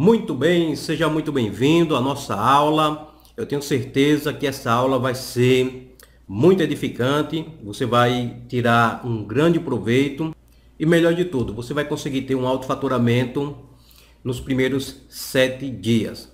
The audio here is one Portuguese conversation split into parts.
Muito bem, seja muito bem-vindo à nossa aula. Eu tenho certeza que essa aula vai ser muito edificante, você vai tirar um grande proveito e, melhor de tudo, você vai conseguir ter um alto faturamento nos primeiros sete dias.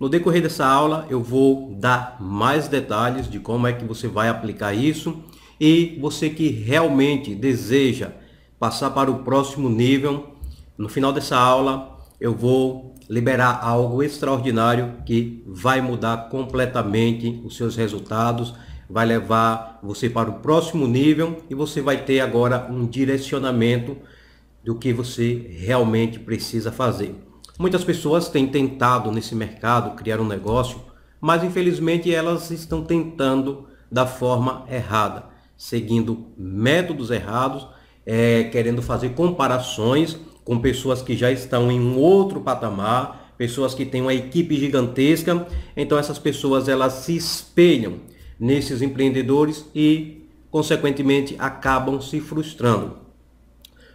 No decorrer dessa aula, eu vou dar mais detalhes de como é que você vai aplicar isso e você que realmente deseja passar para o próximo nível, no final dessa aula, eu vou liberar algo extraordinário que vai mudar completamente os seus resultados, vai levar você para o próximo nível e você vai ter agora um direcionamento do que você realmente precisa fazer. Muitas pessoas têm tentado nesse mercado criar um negócio, mas infelizmente elas estão tentando da forma errada, seguindo métodos errados, é, querendo fazer comparações com pessoas que já estão em um outro patamar, pessoas que têm uma equipe gigantesca. Então essas pessoas elas se espelham nesses empreendedores e consequentemente acabam se frustrando.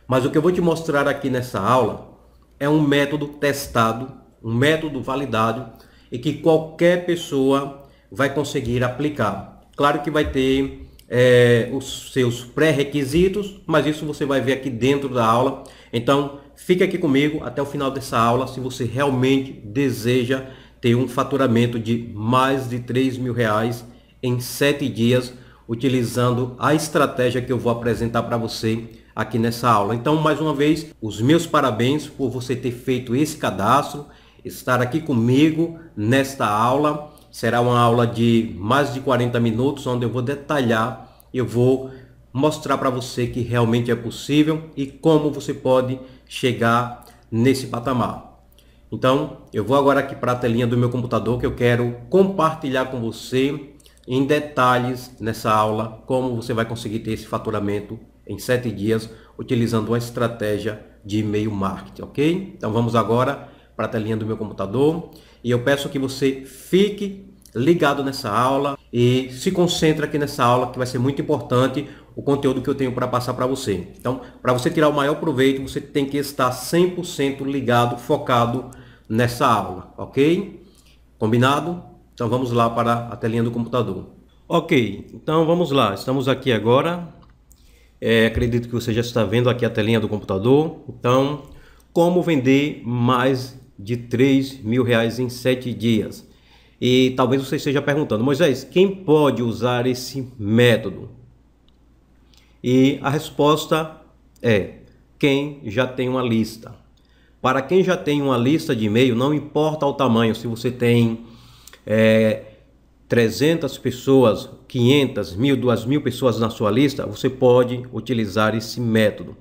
Mas o que eu vou te mostrar aqui nessa aula é um método testado, um método validado e que qualquer pessoa vai conseguir aplicar. Claro que vai ter é, os seus pré-requisitos, mas isso você vai ver aqui dentro da aula então, fique aqui comigo até o final dessa aula se você realmente deseja ter um faturamento de mais de 3 mil reais em 7 dias utilizando a estratégia que eu vou apresentar para você aqui nessa aula. Então, mais uma vez, os meus parabéns por você ter feito esse cadastro, estar aqui comigo nesta aula. Será uma aula de mais de 40 minutos, onde eu vou detalhar, eu vou mostrar para você que realmente é possível e como você pode chegar nesse patamar. Então, eu vou agora aqui para a telinha do meu computador que eu quero compartilhar com você em detalhes nessa aula como você vai conseguir ter esse faturamento em 7 dias utilizando uma estratégia de e-mail marketing, ok? Então vamos agora para a telinha do meu computador e eu peço que você fique ligado nessa aula e se concentre aqui nessa aula que vai ser muito importante o conteúdo que eu tenho para passar para você. Então, para você tirar o maior proveito, você tem que estar 100% ligado, focado nessa aula, ok? Combinado? Então vamos lá para a telinha do computador. Ok, então vamos lá. Estamos aqui agora. É, acredito que você já está vendo aqui a telinha do computador. Então, como vender mais de 3 mil reais em 7 dias? E talvez você esteja perguntando, Moisés, quem pode usar esse método? E a resposta é quem já tem uma lista. Para quem já tem uma lista de e-mail, não importa o tamanho, se você tem é, 300 pessoas, 500, 1000, 2000 pessoas na sua lista, você pode utilizar esse método.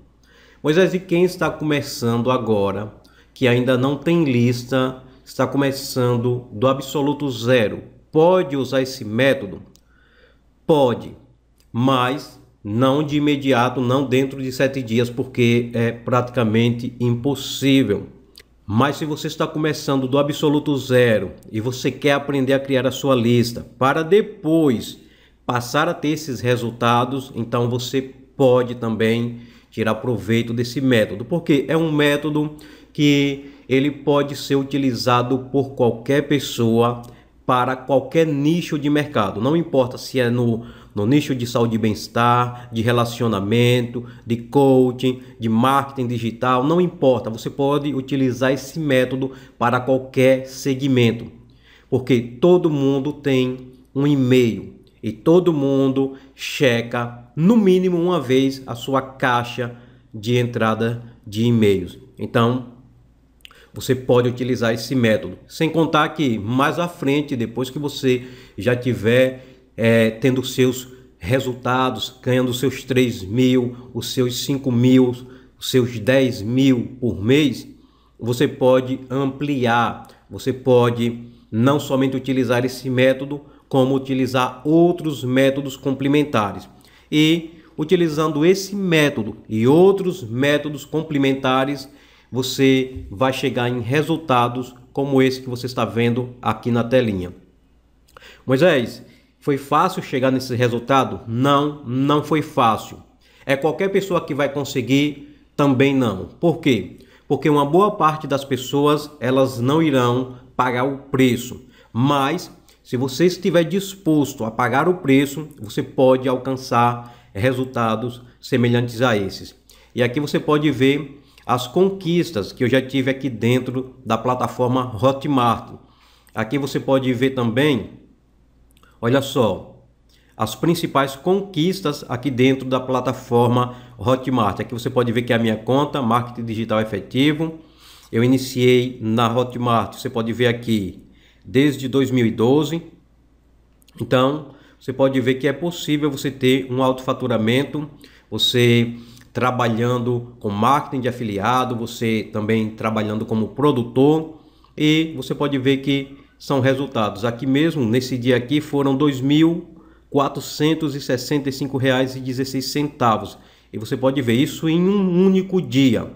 Moisés, e quem está começando agora, que ainda não tem lista, está começando do absoluto zero, pode usar esse método? Pode, mas não de imediato, não dentro de sete dias, porque é praticamente impossível. Mas se você está começando do absoluto zero e você quer aprender a criar a sua lista para depois passar a ter esses resultados, então você pode também tirar proveito desse método, porque é um método que ele pode ser utilizado por qualquer pessoa para qualquer nicho de mercado. Não importa se é no no nicho de saúde e bem-estar, de relacionamento, de coaching, de marketing digital, não importa, você pode utilizar esse método para qualquer segmento, porque todo mundo tem um e-mail e todo mundo checa no mínimo uma vez a sua caixa de entrada de e-mails. Então, você pode utilizar esse método. Sem contar que mais à frente, depois que você já tiver é, tendo seus resultados, ganhando seus 3 mil, os seus 5 mil, os seus 10 mil por mês, você pode ampliar, você pode não somente utilizar esse método, como utilizar outros métodos complementares. E utilizando esse método e outros métodos complementares, você vai chegar em resultados como esse que você está vendo aqui na telinha. Moisés, foi fácil chegar nesse resultado? Não, não foi fácil. É qualquer pessoa que vai conseguir? Também não. Por quê? Porque uma boa parte das pessoas, elas não irão pagar o preço. Mas se você estiver disposto a pagar o preço, você pode alcançar resultados semelhantes a esses. E aqui você pode ver as conquistas que eu já tive aqui dentro da plataforma Hotmart. Aqui você pode ver também Olha só, as principais conquistas aqui dentro da plataforma Hotmart. Aqui você pode ver que é a minha conta, marketing digital efetivo. Eu iniciei na Hotmart, você pode ver aqui, desde 2012. Então, você pode ver que é possível você ter um alto faturamento, você trabalhando com marketing de afiliado, você também trabalhando como produtor e você pode ver que são resultados. Aqui mesmo, nesse dia aqui, foram R$ 2.465,16. E você pode ver isso em um único dia.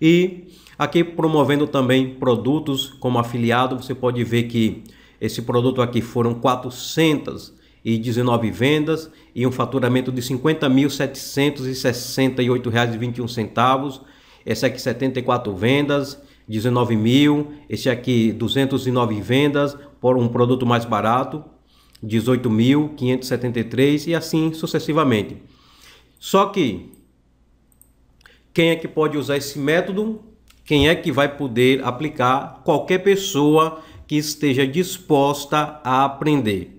E aqui promovendo também produtos como afiliado, você pode ver que esse produto aqui foram 419 vendas e um faturamento de R$ 50.768,21. esse aqui 74 vendas 19 mil. Esse aqui, 209 vendas por um produto mais barato, 18 mil, 573 e assim sucessivamente. Só que quem é que pode usar esse método? Quem é que vai poder aplicar? Qualquer pessoa que esteja disposta a aprender.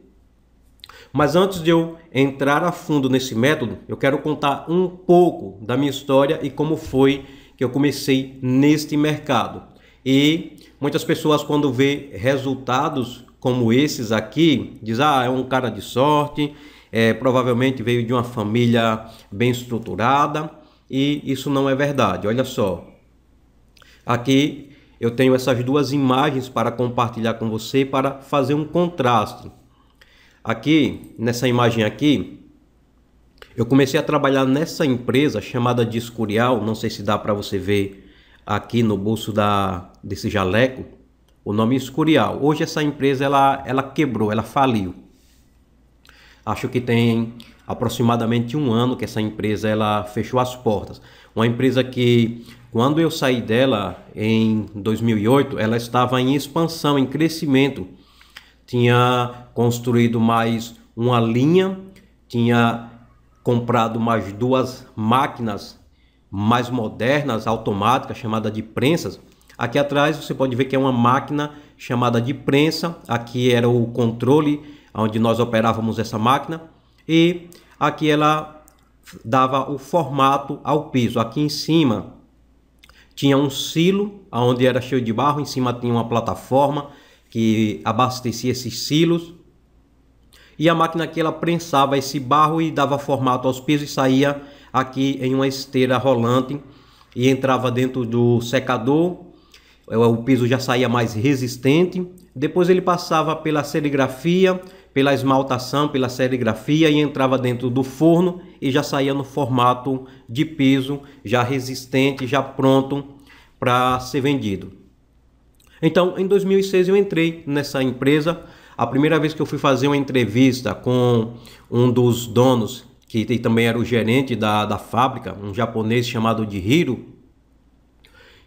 Mas antes de eu entrar a fundo nesse método, eu quero contar um pouco da minha história e como foi que eu comecei neste mercado. E muitas pessoas quando vê resultados como esses aqui, diz: "Ah, é um cara de sorte, é, provavelmente veio de uma família bem estruturada", e isso não é verdade. Olha só. Aqui eu tenho essas duas imagens para compartilhar com você para fazer um contraste. Aqui, nessa imagem aqui, eu comecei a trabalhar nessa empresa chamada Discurial, não sei se dá para você ver aqui no bolso da, desse jaleco, o nome Escurial. Hoje essa empresa ela, ela quebrou, ela faliu. Acho que tem aproximadamente um ano que essa empresa ela fechou as portas. Uma empresa que quando eu saí dela em 2008, ela estava em expansão, em crescimento. Tinha construído mais uma linha, tinha comprado mais duas máquinas mais modernas, automáticas, chamada de prensas. Aqui atrás você pode ver que é uma máquina chamada de prensa. Aqui era o controle onde nós operávamos essa máquina. E aqui ela dava o formato ao piso. Aqui em cima tinha um silo onde era cheio de barro. Em cima tinha uma plataforma que abastecia esses silos e a máquina aqui ela prensava esse barro e dava formato aos pisos e saía aqui em uma esteira rolante e entrava dentro do secador. É, o piso já saía mais resistente. Depois ele passava pela serigrafia, pela esmaltação, pela serigrafia e entrava dentro do forno e já saía no formato de piso, já resistente, já pronto para ser vendido. Então, em 2006 eu entrei nessa empresa a primeira vez que eu fui fazer uma entrevista com um dos donos, que também era o gerente da, da fábrica, um japonês chamado de Hiro,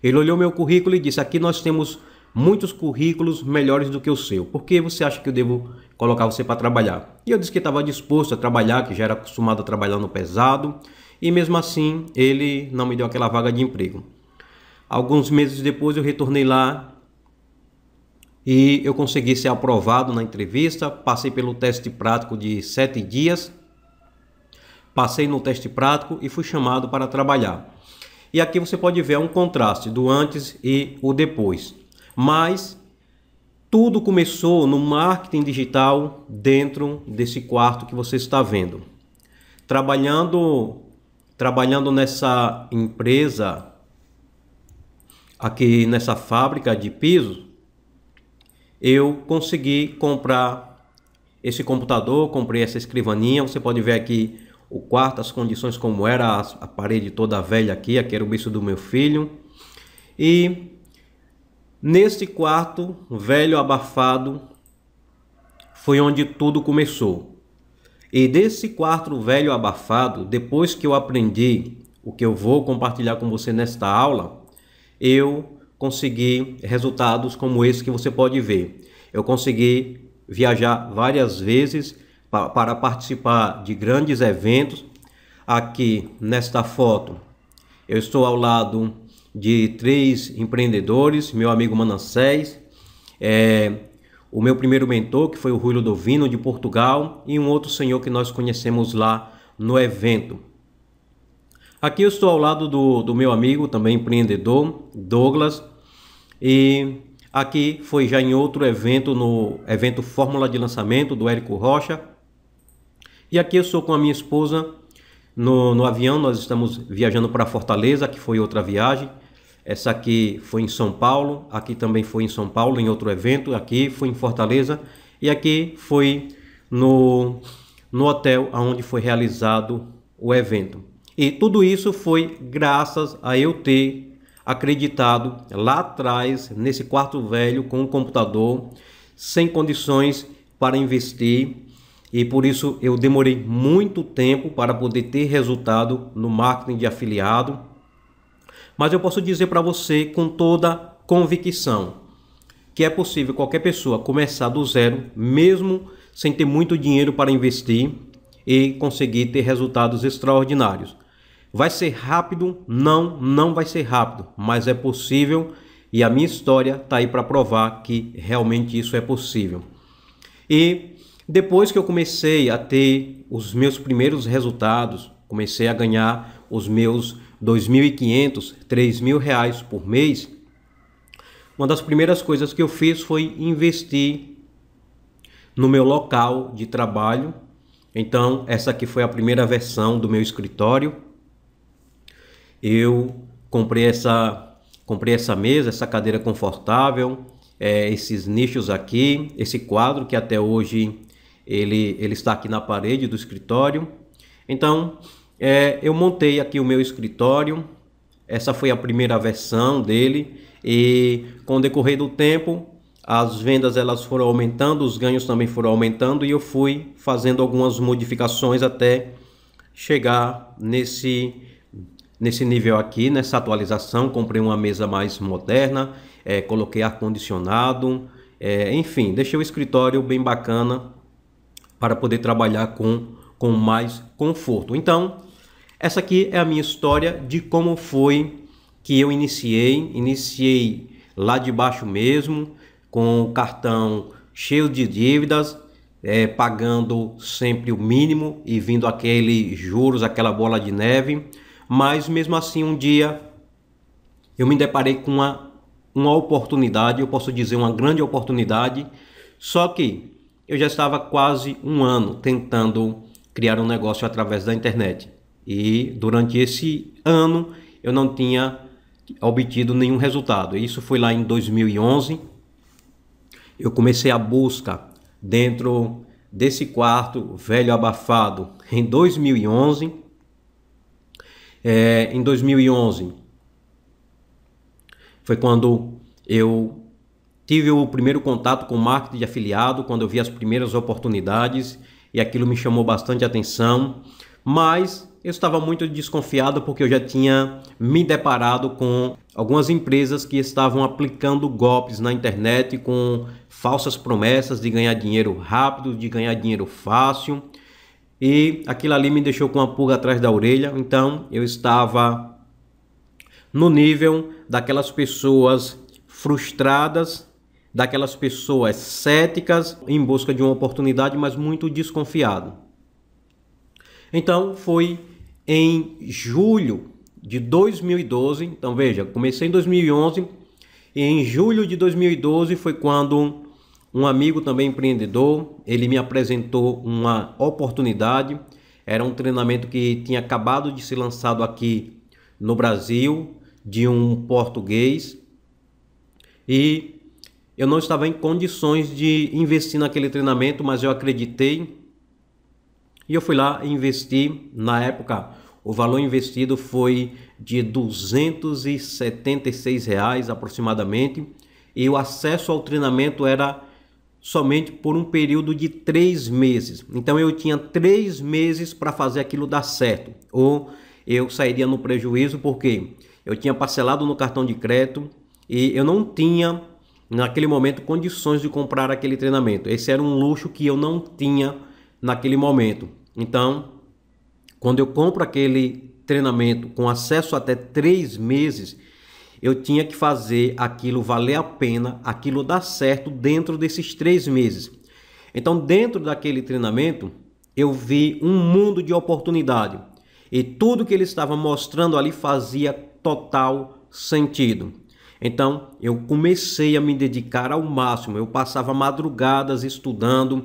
ele olhou meu currículo e disse: Aqui nós temos muitos currículos melhores do que o seu. Por que você acha que eu devo colocar você para trabalhar? E eu disse que estava disposto a trabalhar, que já era acostumado a trabalhar no pesado, e mesmo assim ele não me deu aquela vaga de emprego. Alguns meses depois eu retornei lá e eu consegui ser aprovado na entrevista. Passei pelo teste prático de sete dias, passei no teste prático e fui chamado para trabalhar. E aqui você pode ver um contraste do antes e o depois. Mas tudo começou no marketing digital dentro desse quarto que você está vendo. Trabalhando trabalhando nessa empresa aqui nessa fábrica de piso, eu consegui comprar esse computador, comprei essa escrivaninha. Você pode ver aqui o quarto, as condições como era, a parede toda velha aqui, aqui era o bicho do meu filho. E neste quarto, velho, abafado, foi onde tudo começou. E desse quarto velho abafado, depois que eu aprendi o que eu vou compartilhar com você nesta aula, eu consegui resultados como esse que você pode ver. Eu consegui viajar várias vezes para, para participar de grandes eventos. Aqui nesta foto, eu estou ao lado de três empreendedores, meu amigo Manassés, é, o meu primeiro mentor, que foi o Rui Ludovino, de Portugal, e um outro senhor que nós conhecemos lá no evento. Aqui eu estou ao lado do, do meu amigo, também empreendedor, Douglas, e aqui foi já em outro evento, no evento Fórmula de Lançamento do Érico Rocha. E aqui eu sou com a minha esposa no, no avião, nós estamos viajando para Fortaleza, que foi outra viagem. Essa aqui foi em São Paulo, aqui também foi em São Paulo, em outro evento, aqui foi em Fortaleza e aqui foi no, no hotel onde foi realizado o evento. E tudo isso foi graças a eu ter acreditado lá atrás, nesse quarto velho, com um computador, sem condições para investir. E por isso eu demorei muito tempo para poder ter resultado no marketing de afiliado. Mas eu posso dizer para você com toda convicção que é possível qualquer pessoa começar do zero, mesmo sem ter muito dinheiro para investir e conseguir ter resultados extraordinários. Vai ser rápido? Não, não vai ser rápido, mas é possível e a minha história está aí para provar que realmente isso é possível. E depois que eu comecei a ter os meus primeiros resultados, comecei a ganhar os meus 2.500, 3.000 reais por mês, uma das primeiras coisas que eu fiz foi investir no meu local de trabalho. Então, essa aqui foi a primeira versão do meu escritório eu comprei essa, comprei essa mesa, essa cadeira confortável, é, esses nichos aqui, esse quadro que até hoje ele, ele está aqui na parede do escritório. Então, é, eu montei aqui o meu escritório, essa foi a primeira versão dele e com o decorrer do tempo as vendas elas foram aumentando, os ganhos também foram aumentando e eu fui fazendo algumas modificações até chegar nesse Nesse nível aqui, nessa atualização, comprei uma mesa mais moderna, é, coloquei ar-condicionado, é, enfim, deixei o escritório bem bacana para poder trabalhar com, com mais conforto. Então, essa aqui é a minha história de como foi que eu iniciei. Iniciei lá de baixo mesmo, com o cartão cheio de dívidas, é, pagando sempre o mínimo e vindo aquele juros, aquela bola de neve. Mas mesmo assim, um dia eu me deparei com uma, uma oportunidade, eu posso dizer uma grande oportunidade, só que eu já estava quase um ano tentando criar um negócio através da internet. E durante esse ano eu não tinha obtido nenhum resultado. Isso foi lá em 2011. Eu comecei a busca dentro desse quarto velho abafado em 2011 é, em 2011 foi quando eu tive o primeiro contato com o marketing de afiliado, quando eu vi as primeiras oportunidades e aquilo me chamou bastante atenção, mas eu estava muito desconfiado porque eu já tinha me deparado com algumas empresas que estavam aplicando golpes na internet com falsas promessas de ganhar dinheiro rápido, de ganhar dinheiro fácil e aquilo ali me deixou com uma pulga atrás da orelha. Então eu estava no nível daquelas pessoas frustradas, daquelas pessoas céticas em busca de uma oportunidade, mas muito desconfiado. Então foi em julho de 2012. Então veja, comecei em 2011 e em julho de 2012 foi quando um amigo também empreendedor, ele me apresentou uma oportunidade. Era um treinamento que tinha acabado de ser lançado aqui no Brasil, de um português. E eu não estava em condições de investir naquele treinamento, mas eu acreditei. E eu fui lá e investi. Na época, o valor investido foi de R$ reais aproximadamente. E o acesso ao treinamento era somente por um período de três meses. Então eu tinha três meses para fazer aquilo dar certo, ou eu sairia no prejuízo porque eu tinha parcelado no cartão de crédito e eu não tinha naquele momento condições de comprar aquele treinamento. Esse era um luxo que eu não tinha naquele momento. Então, quando eu compro aquele treinamento com acesso até três meses, eu tinha que fazer aquilo valer a pena, aquilo dar certo dentro desses três meses. Então, dentro daquele treinamento, eu vi um mundo de oportunidade e tudo que ele estava mostrando ali fazia total sentido. Então, eu comecei a me dedicar ao máximo. Eu passava madrugadas estudando,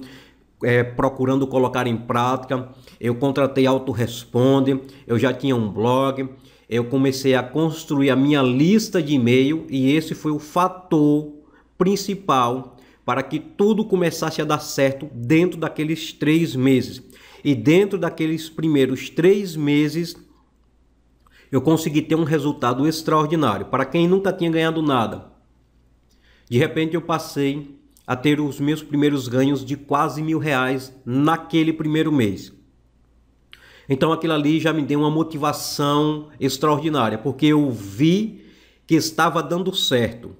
é, procurando colocar em prática. Eu contratei Autoresponde, eu já tinha um blog, eu comecei a construir a minha lista de e-mail e esse foi o fator principal para que tudo começasse a dar certo dentro daqueles três meses. E dentro daqueles primeiros três meses, eu consegui ter um resultado extraordinário. Para quem nunca tinha ganhado nada, de repente eu passei a ter os meus primeiros ganhos de quase mil reais naquele primeiro mês. Então aquilo ali já me deu uma motivação extraordinária, porque eu vi que estava dando certo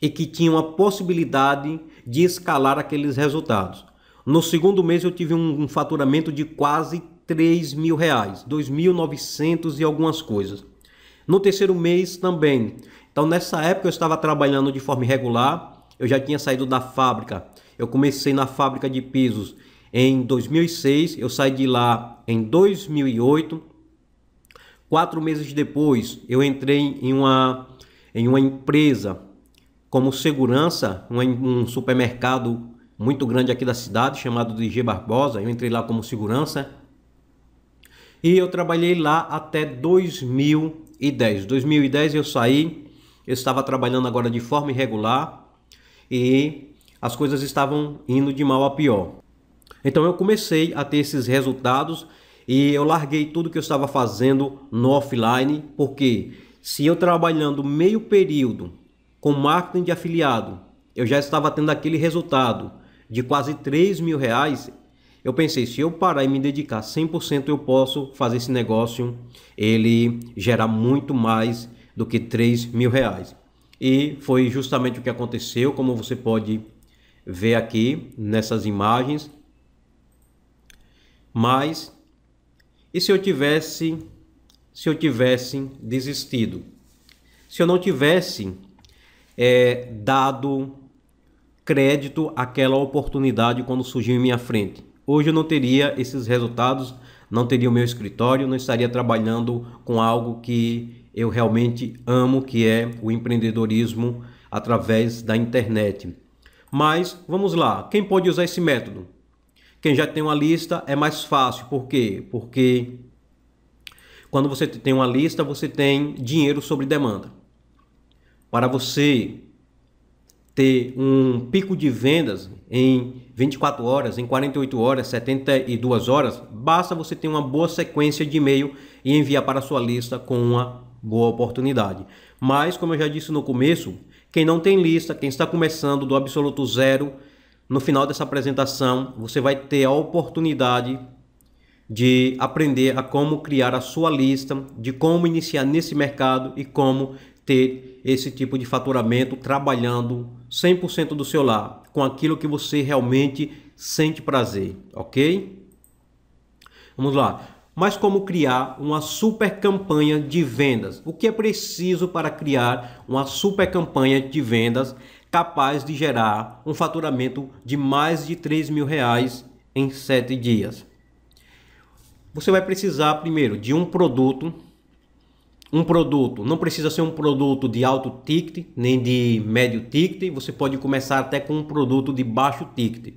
e que tinha uma possibilidade de escalar aqueles resultados. No segundo mês eu tive um, faturamento de quase 3 mil reais, 2.900 e algumas coisas. No terceiro mês também. Então nessa época eu estava trabalhando de forma irregular, eu já tinha saído da fábrica. Eu comecei na fábrica de pisos em 2006, eu saí de lá em 2008. Quatro meses depois, eu entrei em uma, em uma empresa como segurança, um, um supermercado muito grande aqui da cidade, chamado de G Barbosa. Eu entrei lá como segurança e eu trabalhei lá até 2010. 2010 eu saí, eu estava trabalhando agora de forma irregular e as coisas estavam indo de mal a pior. Então eu comecei a ter esses resultados e eu larguei tudo que eu estava fazendo no offline, porque se eu trabalhando meio período com marketing de afiliado, eu já estava tendo aquele resultado de quase 3 mil reais, eu pensei, se eu parar e me dedicar 100%, eu posso fazer esse negócio, ele gerar muito mais do que 3 mil reais. E foi justamente o que aconteceu, como você pode ver aqui nessas imagens. Mas e se eu tivesse se eu tivesse desistido? Se eu não tivesse é, dado crédito àquela oportunidade quando surgiu em minha frente? Hoje eu não teria esses resultados, não teria o meu escritório, não estaria trabalhando com algo que eu realmente amo, que é o empreendedorismo através da internet. Mas vamos lá, quem pode usar esse método? Quem já tem uma lista é mais fácil. Por quê? Porque quando você tem uma lista, você tem dinheiro sobre demanda. Para você ter um pico de vendas em 24 horas, em 48 horas, 72 horas, basta você ter uma boa sequência de e-mail e enviar para a sua lista com uma boa oportunidade. Mas, como eu já disse no começo, quem não tem lista, quem está começando do absoluto zero, no final dessa apresentação, você vai ter a oportunidade de aprender a como criar a sua lista, de como iniciar nesse mercado e como ter esse tipo de faturamento trabalhando 100% do seu lar, com aquilo que você realmente sente prazer, ok? Vamos lá. Mas como criar uma super campanha de vendas? O que é preciso para criar uma super campanha de vendas? capaz de gerar um faturamento de mais de 3 mil reais em 7 dias. Você vai precisar primeiro de um produto. Um produto não precisa ser um produto de alto ticket nem de médio ticket. Você pode começar até com um produto de baixo ticket.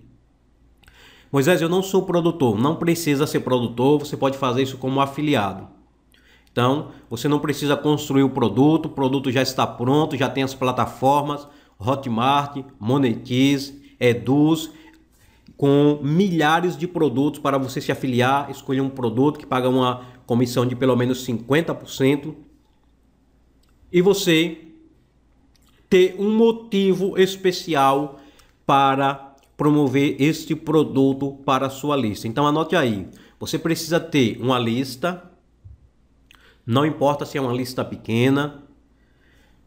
Moisés, eu não sou produtor. Não precisa ser produtor. Você pode fazer isso como afiliado. Então, você não precisa construir o produto. O produto já está pronto, já tem as plataformas Hotmart, Monetize, Eduz, com milhares de produtos para você se afiliar, escolher um produto que paga uma comissão de pelo menos 50% e você ter um motivo especial para promover este produto para a sua lista. Então anote aí, você precisa ter uma lista, não importa se é uma lista pequena,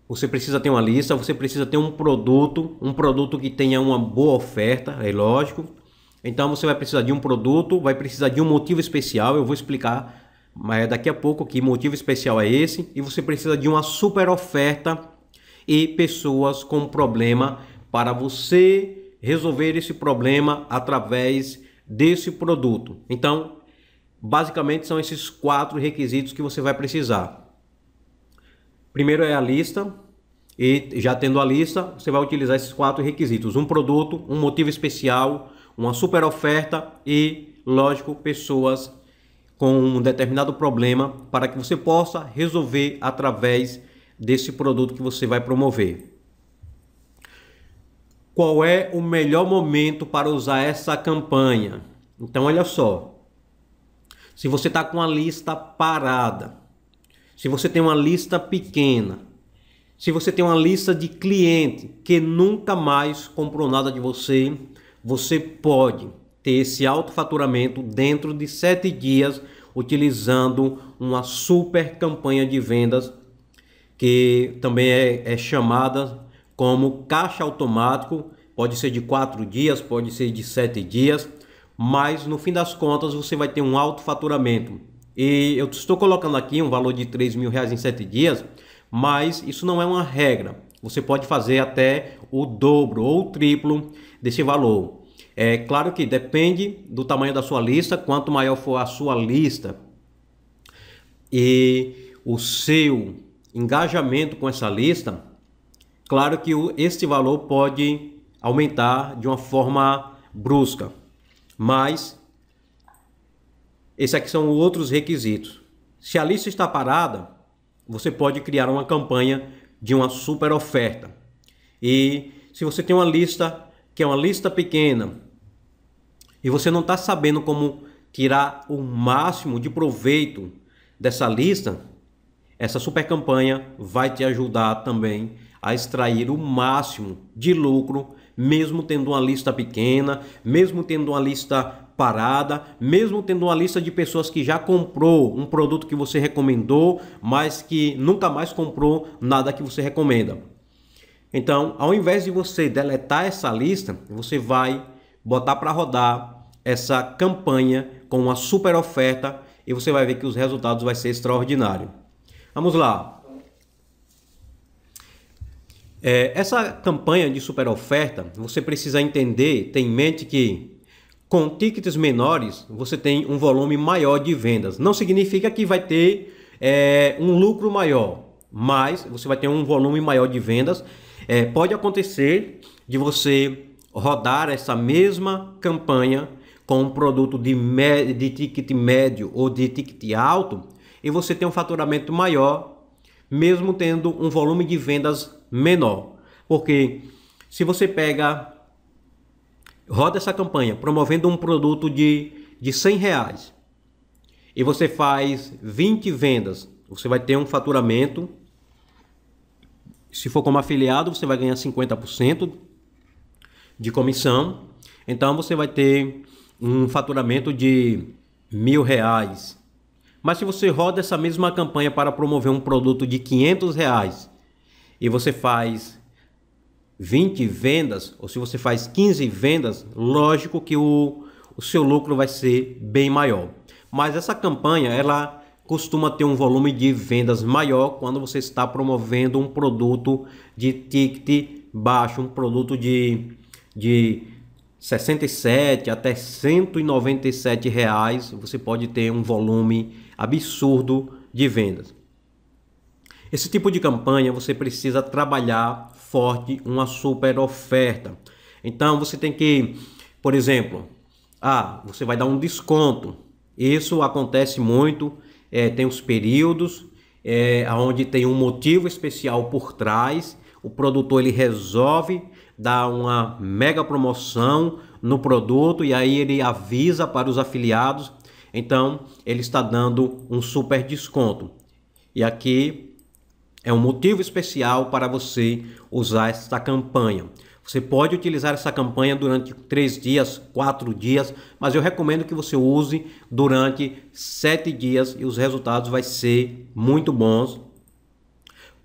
você precisa ter uma lista, você precisa ter um produto, um produto que tenha uma boa oferta, é lógico. Então você vai precisar de um produto, vai precisar de um motivo especial, eu vou explicar mas é daqui a pouco que motivo especial é esse e você precisa de uma super oferta e pessoas com problema para você resolver esse problema através desse produto. Então, basicamente são esses quatro requisitos que você vai precisar. Primeiro é a lista, e já tendo a lista, você vai utilizar esses quatro requisitos: um produto, um motivo especial, uma super oferta e, lógico, pessoas com um determinado problema para que você possa resolver através desse produto que você vai promover. Qual é o melhor momento para usar essa campanha? Então, olha só. Se você está com a lista parada, se você tem uma lista pequena, se você tem uma lista de cliente que nunca mais comprou nada de você, você pode ter esse autofaturamento dentro de sete dias utilizando uma super campanha de vendas que também é, é chamada como caixa automático, pode ser de quatro dias, pode ser de sete dias, mas no fim das contas você vai ter um alto faturamento. E eu estou colocando aqui um valor de 3 mil reais em 7 dias, mas isso não é uma regra. Você pode fazer até o dobro ou o triplo desse valor. É claro que depende do tamanho da sua lista, quanto maior for a sua lista e o seu engajamento com essa lista, claro que este valor pode aumentar de uma forma brusca. Mas esses aqui são outros requisitos. Se a lista está parada, você pode criar uma campanha de uma super oferta. E se você tem uma lista que é uma lista pequena e você não está sabendo como tirar o máximo de proveito dessa lista, essa super campanha vai te ajudar também a extrair o máximo de lucro, mesmo tendo uma lista pequena, mesmo tendo uma lista parada, mesmo tendo uma lista de pessoas que já comprou um produto que você recomendou, mas que nunca mais comprou nada que você recomenda. Então, ao invés de você deletar essa lista, você vai botar para rodar essa campanha com uma super oferta e você vai ver que os resultados vai ser extraordinário. Vamos lá. É, essa campanha de super oferta, você precisa entender, ter em mente que com tickets menores, você tem um volume maior de vendas. Não significa que vai ter é, um lucro maior, mas você vai ter um volume maior de vendas. É, pode acontecer de você rodar essa mesma campanha com um produto de, de ticket médio ou de ticket alto e você tem um faturamento maior, mesmo tendo um volume de vendas menor. Porque se você pega roda essa campanha promovendo um produto de, de 100 reais e você faz 20 vendas, você vai ter um faturamento. Se for como afiliado, você vai ganhar 50% de comissão. Então você vai ter um faturamento de mil reais. Mas se você roda essa mesma campanha para promover um produto de 500 reais e você faz 20 vendas, ou se você faz 15 vendas, lógico que o, o seu lucro vai ser bem maior. Mas essa campanha, ela costuma ter um volume de vendas maior quando você está promovendo um produto de ticket baixo, um produto de, de 67 até 197 reais, você pode ter um volume absurdo de vendas. Esse tipo de campanha você precisa trabalhar forte, uma super oferta. Então você tem que, por exemplo, ah, você vai dar um desconto. Isso acontece muito, é, tem os períodos é, onde tem um motivo especial por trás. O produtor ele resolve dar uma mega promoção no produto e aí ele avisa para os afiliados. Então ele está dando um super desconto. E aqui é um motivo especial para você usar esta campanha. Você pode utilizar essa campanha durante três dias, quatro dias, mas eu recomendo que você use durante sete dias e os resultados vão ser muito bons.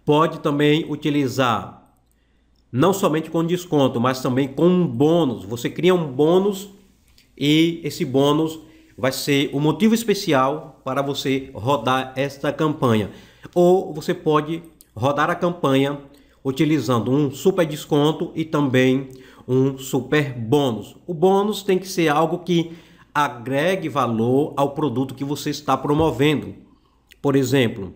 Pode também utilizar não somente com desconto, mas também com um bônus. Você cria um bônus e esse bônus vai ser o motivo especial para você rodar esta campanha. Ou você pode rodar a campanha utilizando um super desconto e também um super bônus. O bônus tem que ser algo que agregue valor ao produto que você está promovendo. Por exemplo,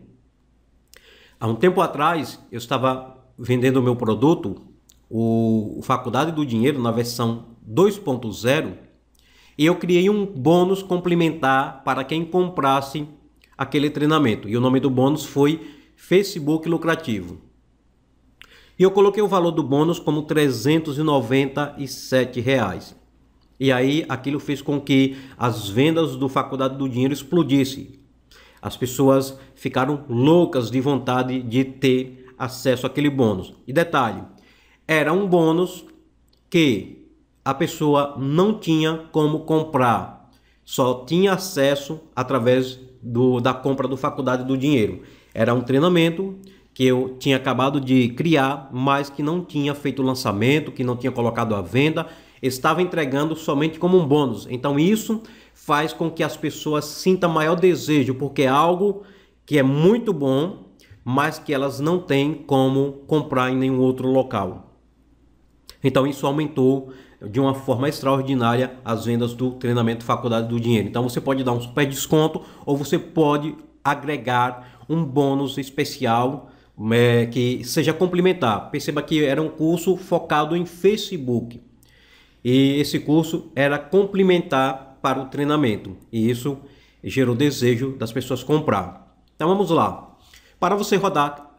há um tempo atrás eu estava vendendo o meu produto, o Faculdade do Dinheiro, na versão 2.0, e eu criei um bônus complementar para quem comprasse aquele treinamento. E o nome do bônus foi Facebook Lucrativo. E eu coloquei o valor do bônus como 397 reais. E aí aquilo fez com que as vendas do Faculdade do Dinheiro explodissem. As pessoas ficaram loucas de vontade de ter acesso àquele bônus. E detalhe, era um bônus que a pessoa não tinha como comprar, só tinha acesso através do, da compra do Faculdade do Dinheiro. Era um treinamento que eu tinha acabado de criar, mas que não tinha feito lançamento, que não tinha colocado à venda, estava entregando somente como um bônus. Então isso faz com que as pessoas sintam maior desejo, porque é algo que é muito bom, mas que elas não têm como comprar em nenhum outro local. Então isso aumentou de uma forma extraordinária as vendas do treinamento Faculdade do Dinheiro. Então você pode dar um super desconto ou você pode agregar um bônus especial é, que seja complementar. Perceba que era um curso focado em Facebook e esse curso era complementar para o treinamento e isso gerou desejo das pessoas comprar. Então vamos lá. Para você rodar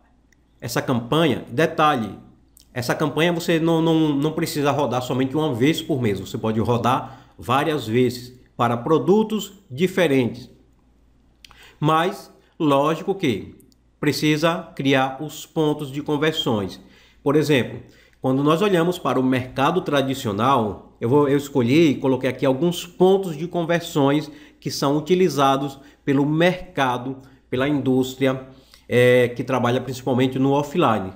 essa campanha, detalhe, essa campanha você não, não, não precisa rodar somente uma vez por mês, você pode rodar várias vezes para produtos diferentes. Mas, lógico que precisa criar os pontos de conversões. Por exemplo, quando nós olhamos para o mercado tradicional, eu, vou, eu escolhi e coloquei aqui alguns pontos de conversões que são utilizados pelo mercado, pela indústria é, que trabalha principalmente no offline,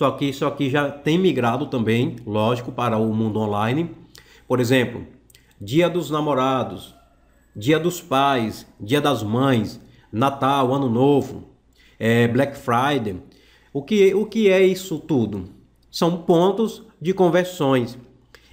só que isso aqui já tem migrado também, lógico, para o mundo online. Por exemplo, Dia dos Namorados, Dia dos Pais, Dia das Mães, Natal, Ano Novo, é, Black Friday. O que, o que é isso tudo? São pontos de conversões.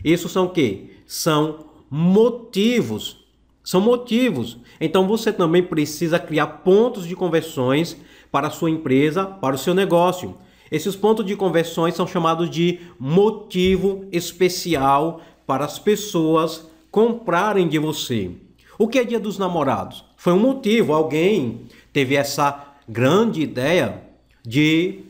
Isso são o quê? São motivos. São motivos. Então você também precisa criar pontos de conversões para a sua empresa, para o seu negócio. Esses pontos de conversões são chamados de motivo especial para as pessoas comprarem de você. O que é Dia dos Namorados? Foi um motivo, alguém teve essa grande ideia de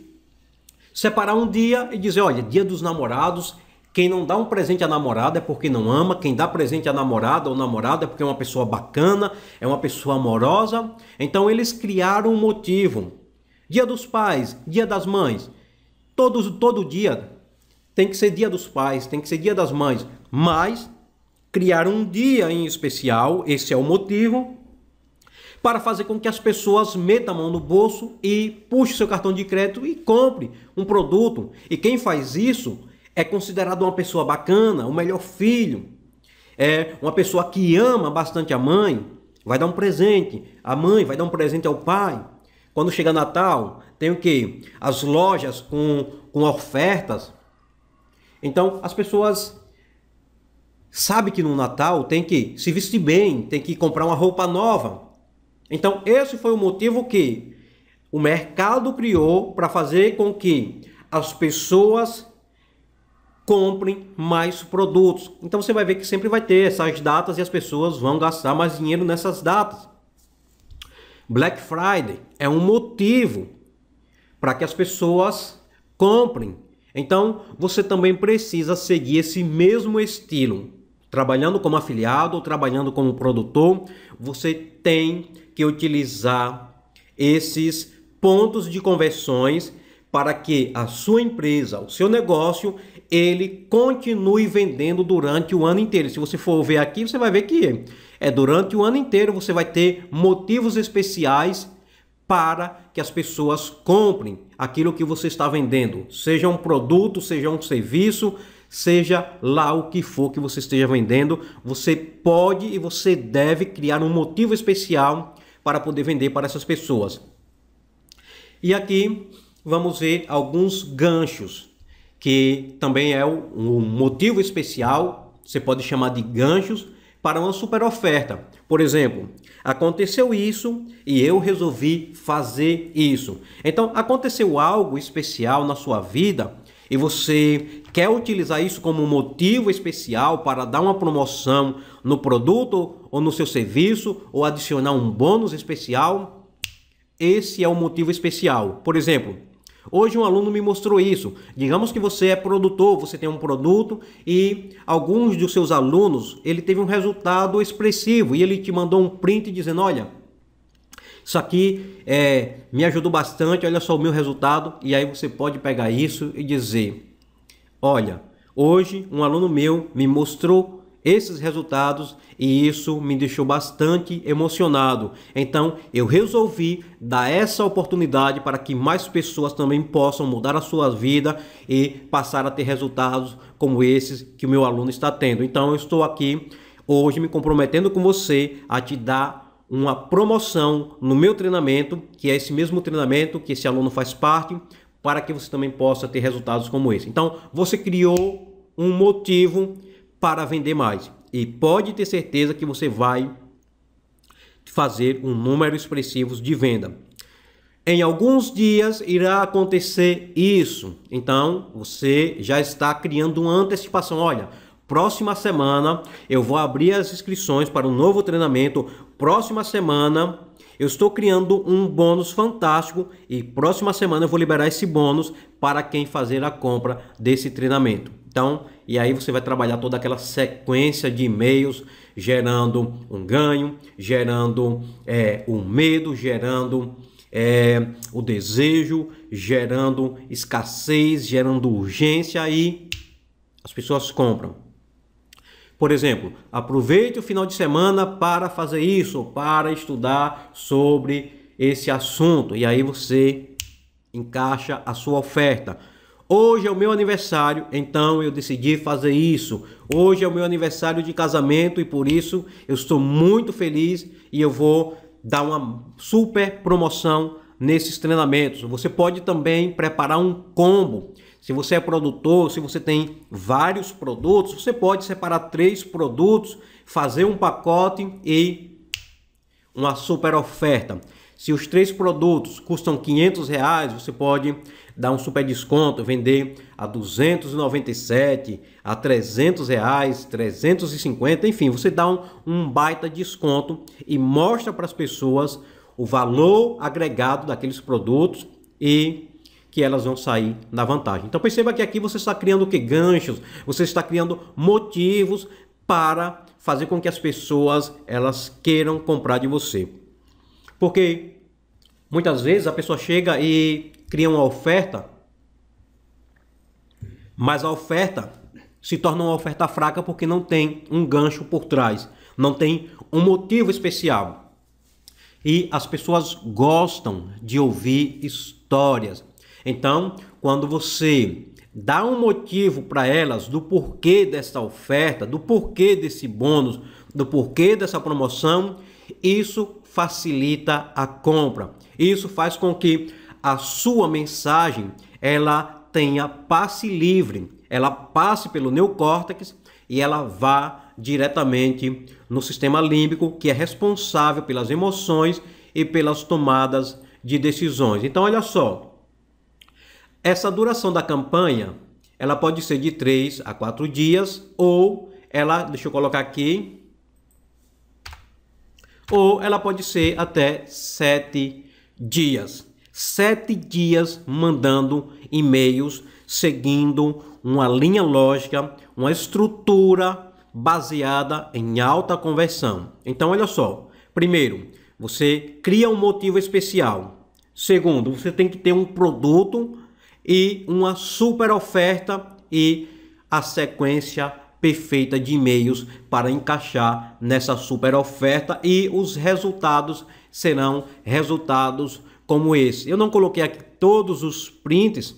separar um dia e dizer, olha, Dia dos Namorados, quem não dá um presente à namorada é porque não ama, quem dá presente à namorada ou namorada é porque é uma pessoa bacana, é uma pessoa amorosa. Então eles criaram um motivo Dia dos pais, dia das mães. Todos, todo dia tem que ser dia dos pais, tem que ser dia das mães. Mas criar um dia em especial, esse é o motivo, para fazer com que as pessoas metam a mão no bolso e puxe seu cartão de crédito e compre um produto. E quem faz isso é considerado uma pessoa bacana, o melhor filho. É uma pessoa que ama bastante a mãe, vai dar um presente. A mãe vai dar um presente ao pai. Quando chega Natal, tem o que? As lojas com, com ofertas. Então, as pessoas sabem que no Natal tem que se vestir bem, tem que comprar uma roupa nova. Então, esse foi o motivo que o mercado criou para fazer com que as pessoas comprem mais produtos. Então você vai ver que sempre vai ter essas datas e as pessoas vão gastar mais dinheiro nessas datas. Black Friday é um motivo para que as pessoas comprem. Então, você também precisa seguir esse mesmo estilo. Trabalhando como afiliado ou trabalhando como produtor, você tem que utilizar esses pontos de conversões para que a sua empresa, o seu negócio, ele continue vendendo durante o ano inteiro. Se você for ver aqui, você vai ver que é durante o ano inteiro você vai ter motivos especiais para que as pessoas comprem aquilo que você está vendendo, seja um produto, seja um serviço, seja lá o que for que você esteja vendendo, você pode e você deve criar um motivo especial para poder vender para essas pessoas. E aqui vamos ver alguns ganchos, que também é um motivo especial, você pode chamar de ganchos, para uma super oferta. Por exemplo, aconteceu isso e eu resolvi fazer isso. Então, aconteceu algo especial na sua vida e você quer utilizar isso como motivo especial para dar uma promoção no produto ou no seu serviço ou adicionar um bônus especial? Esse é o motivo especial. Por exemplo, Hoje um aluno me mostrou isso. Digamos que você é produtor, você tem um produto e alguns dos seus alunos, ele teve um resultado expressivo e ele te mandou um print dizendo, olha, isso aqui é, me ajudou bastante, olha só o meu resultado. E aí você pode pegar isso e dizer, olha, hoje um aluno meu me mostrou esses resultados e isso me deixou bastante emocionado. Então eu resolvi dar essa oportunidade para que mais pessoas também possam mudar a sua vida e passar a ter resultados como esses que o meu aluno está tendo. Então eu estou aqui hoje me comprometendo com você a te dar uma promoção no meu treinamento, que é esse mesmo treinamento que esse aluno faz parte, para que você também possa ter resultados como esse. Então, você criou um motivo para vender mais. E pode ter certeza que você vai fazer um número expressivo de venda. Em alguns dias irá acontecer isso. Então, você já está criando uma antecipação. Olha, próxima semana eu vou abrir as inscrições para um novo treinamento. Próxima semana eu estou criando um bônus fantástico e próxima semana eu vou liberar esse bônus para quem fazer a compra desse treinamento. Então, e aí você vai trabalhar toda aquela sequência de e-mails, gerando um ganho, gerando é, um medo, gerando é, o desejo, gerando escassez, gerando urgência e as pessoas compram. Por exemplo, aproveite o final de semana para fazer isso, para estudar sobre esse assunto. E aí você encaixa a sua oferta. Hoje é o meu aniversário, então eu decidi fazer isso. Hoje é o meu aniversário de casamento e por isso eu estou muito feliz e eu vou dar uma super promoção nesses treinamentos. Você pode também preparar um combo se você é produtor, se você tem vários produtos, você pode separar três produtos, fazer um pacote e uma super oferta. Se os três produtos custam 500 reais, você pode dar um super desconto, vender a 297, a 300 reais, 350, enfim, você dá um, um baita desconto e mostra para as pessoas o valor agregado daqueles produtos e que elas vão sair na vantagem. Então perceba que aqui você está criando o que? Ganchos, você está criando motivos para fazer com que as pessoas elas queiram comprar de você. Porque muitas vezes a pessoa chega e cria uma oferta, mas a oferta se torna uma oferta fraca porque não tem um gancho por trás, não tem um motivo especial. E as pessoas gostam de ouvir histórias, então, quando você dá um motivo para elas do porquê dessa oferta, do porquê desse bônus, do porquê dessa promoção, isso facilita a compra. Isso faz com que a sua mensagem ela tenha passe livre, ela passe pelo neocórtex e ela vá diretamente no sistema límbico, que é responsável pelas emoções e pelas tomadas de decisões. Então, olha só, essa duração da campanha, ela pode ser de 3 a 4 dias ou ela, deixa eu colocar aqui, ou ela pode ser até 7 dias. 7 dias mandando e-mails seguindo uma linha lógica, uma estrutura baseada em alta conversão. Então, olha só. Primeiro, você cria um motivo especial. Segundo, você tem que ter um produto e uma super oferta e a sequência perfeita de e-mails para encaixar nessa super oferta e os resultados serão resultados como esse. Eu não coloquei aqui todos os prints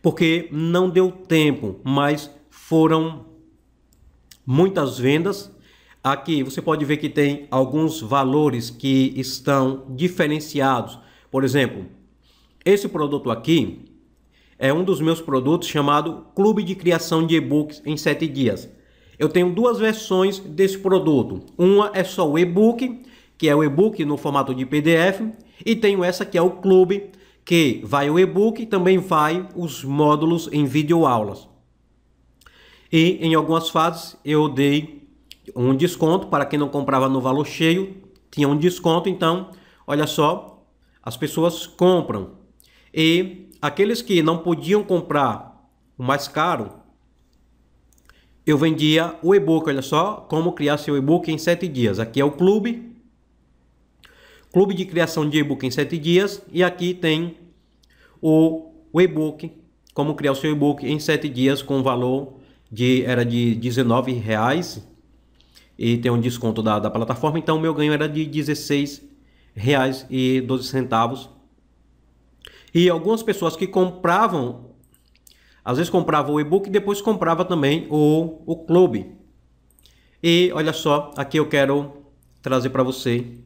porque não deu tempo, mas foram muitas vendas. Aqui você pode ver que tem alguns valores que estão diferenciados. Por exemplo, esse produto aqui é um dos meus produtos chamado Clube de Criação de E-Books em 7 Dias. Eu tenho duas versões desse produto. Uma é só o e-book, que é o e-book no formato de PDF, e tenho essa que é o clube, que vai o e-book e também vai os módulos em videoaulas. E em algumas fases eu dei um desconto para quem não comprava no valor cheio, tinha um desconto, então, olha só, as pessoas compram e aqueles que não podiam comprar o mais caro, eu vendia o e-book, olha só, como criar seu e-book em 7 dias. Aqui é o clube, clube de criação de e-book em 7 dias, e aqui tem o, o e-book, como criar o seu e-book em 7 dias com valor de, era de 19 reais e tem um desconto da, da plataforma, então meu ganho era de 16 reais e 12 centavos e algumas pessoas que compravam, às vezes comprava o e-book e depois comprava também o, o clube. E olha só, aqui eu quero trazer para você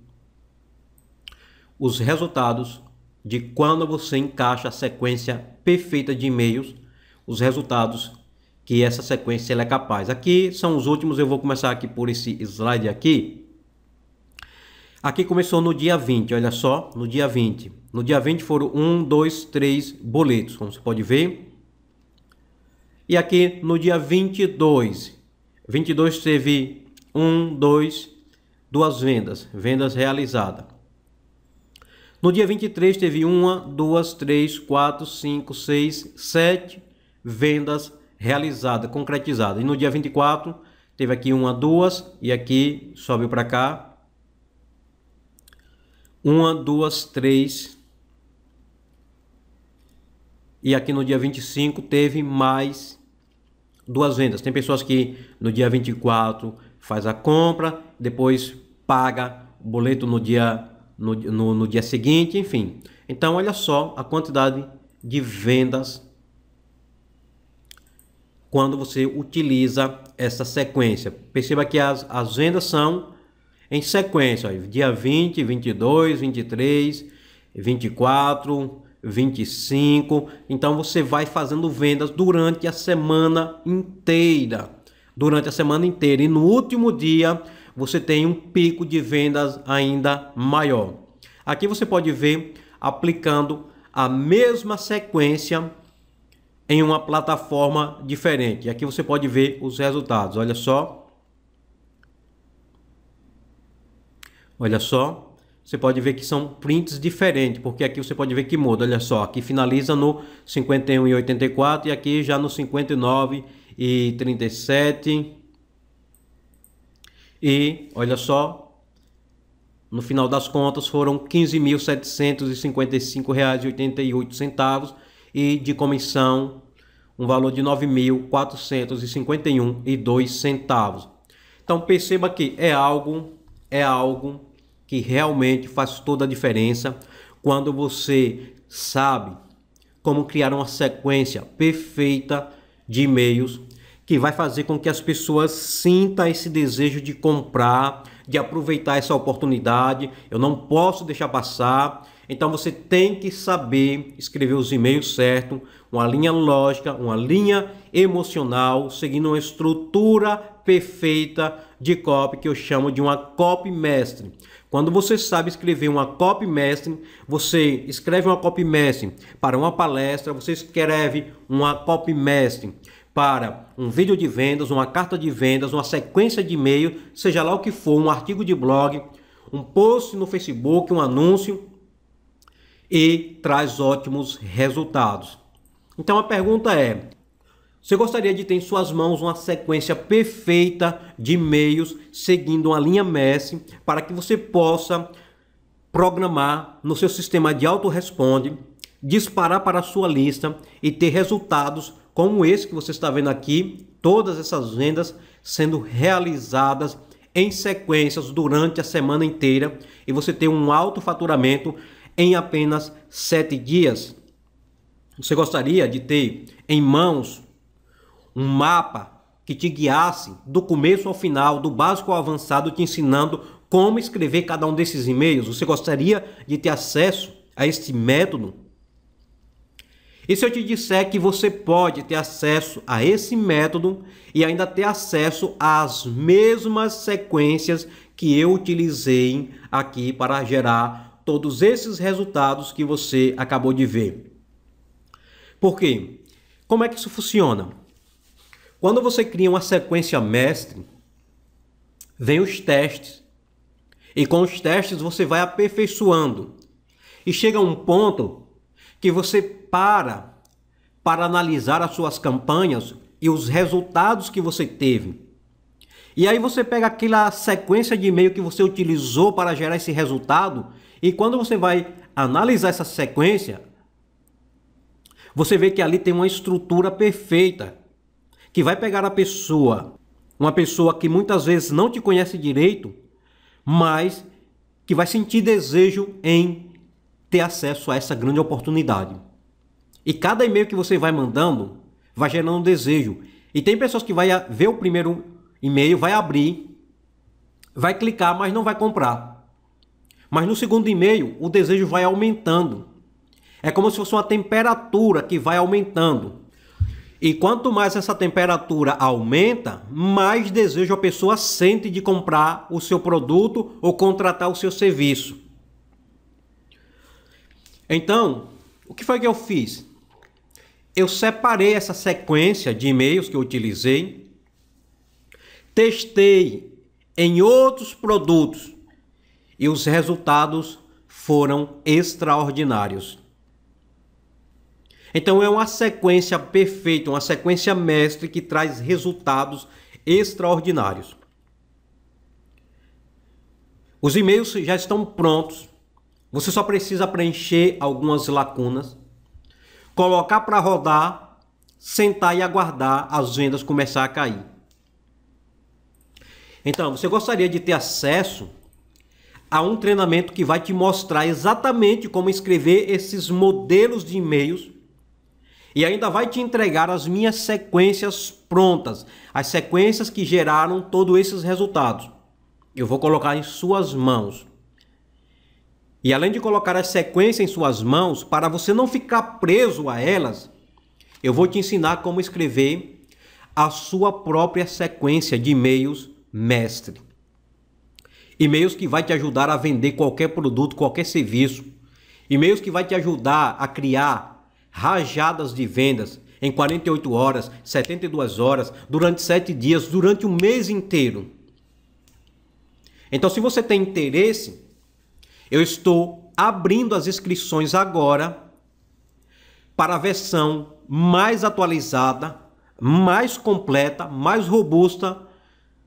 os resultados de quando você encaixa a sequência perfeita de e-mails, os resultados que essa sequência é capaz. Aqui são os últimos, eu vou começar aqui por esse slide aqui. Aqui começou no dia 20, olha só, no dia 20. No dia 20 foram 1, 2, 3 boletos, como você pode ver. E aqui no dia 22, 22 teve 1, 2, duas vendas, vendas realizadas. No dia 23 teve 1, 2, 3, 4, 5, 6, 7 vendas realizadas, concretizadas. E no dia 24 teve aqui 1, 2 e aqui sobe para cá uma, duas, três. E aqui no dia 25 teve mais duas vendas. Tem pessoas que no dia 24 faz a compra, depois paga o boleto no dia, no, no, no dia seguinte, enfim. Então, olha só a quantidade de vendas quando você utiliza essa sequência. Perceba que as, as vendas são em sequência, dia 20, 22, 23, 24, 25. Então você vai fazendo vendas durante a semana inteira. Durante a semana inteira e no último dia você tem um pico de vendas ainda maior. Aqui você pode ver aplicando a mesma sequência em uma plataforma diferente. Aqui você pode ver os resultados. Olha só. Olha só, você pode ver que são prints diferentes, porque aqui você pode ver que muda, olha só, aqui finaliza no 51 e 84 e aqui já no 59 e 37. E olha só, no final das contas foram R$ 15.755,88 e de comissão um valor de R$ 9.451,02. Então perceba que é algo é algo que realmente faz toda a diferença quando você sabe como criar uma sequência perfeita de e-mails que vai fazer com que as pessoas sintam esse desejo de comprar, de aproveitar essa oportunidade. Eu não posso deixar passar. Então você tem que saber escrever os e-mails certo, uma linha lógica, uma linha emocional, seguindo uma estrutura perfeita de copy que eu chamo de uma copy mestre. Quando você sabe escrever uma copy message, você escreve uma copy message para uma palestra, você escreve uma copy message para um vídeo de vendas, uma carta de vendas, uma sequência de e-mail, seja lá o que for, um artigo de blog, um post no Facebook, um anúncio e traz ótimos resultados. Então a pergunta é: você gostaria de ter em suas mãos uma sequência perfeita de e-mails seguindo uma linha Messi para que você possa programar no seu sistema de autoresponde disparar para a sua lista e ter resultados como esse que você está vendo aqui, todas essas vendas sendo realizadas em sequências durante a semana inteira e você ter um alto faturamento em apenas sete dias. Você gostaria de ter em mãos um mapa que te guiasse do começo ao final, do básico ao avançado, te ensinando como escrever cada um desses e-mails. Você gostaria de ter acesso a este método? E se eu te disser que você pode ter acesso a esse método e ainda ter acesso às mesmas sequências que eu utilizei aqui para gerar todos esses resultados que você acabou de ver. Por quê? Como é que isso funciona? Quando você cria uma sequência mestre, vem os testes. E com os testes você vai aperfeiçoando. E chega um ponto que você para para analisar as suas campanhas e os resultados que você teve. E aí você pega aquela sequência de e-mail que você utilizou para gerar esse resultado e quando você vai analisar essa sequência, você vê que ali tem uma estrutura perfeita que vai pegar a pessoa, uma pessoa que muitas vezes não te conhece direito, mas que vai sentir desejo em ter acesso a essa grande oportunidade. E cada e-mail que você vai mandando vai gerando um desejo. E tem pessoas que vai ver o primeiro e-mail, vai abrir, vai clicar, mas não vai comprar. Mas no segundo e-mail, o desejo vai aumentando. É como se fosse uma temperatura que vai aumentando. E quanto mais essa temperatura aumenta, mais desejo a pessoa sente de comprar o seu produto ou contratar o seu serviço. Então, o que foi que eu fiz? Eu separei essa sequência de e-mails que eu utilizei, testei em outros produtos e os resultados foram extraordinários. Então é uma sequência perfeita, uma sequência mestre que traz resultados extraordinários. Os e-mails já estão prontos. Você só precisa preencher algumas lacunas, colocar para rodar, sentar e aguardar as vendas começar a cair. Então, você gostaria de ter acesso a um treinamento que vai te mostrar exatamente como escrever esses modelos de e-mails e ainda vai te entregar as minhas sequências prontas, as sequências que geraram todos esses resultados. Eu vou colocar em suas mãos. E além de colocar a sequência em suas mãos, para você não ficar preso a elas, eu vou te ensinar como escrever a sua própria sequência de e-mails mestre. E-mails que vai te ajudar a vender qualquer produto, qualquer serviço. E-mails que vai te ajudar a criar rajadas de vendas em 48 horas, 72 horas, durante 7 dias, durante o um mês inteiro. Então, se você tem interesse, eu estou abrindo as inscrições agora para a versão mais atualizada, mais completa, mais robusta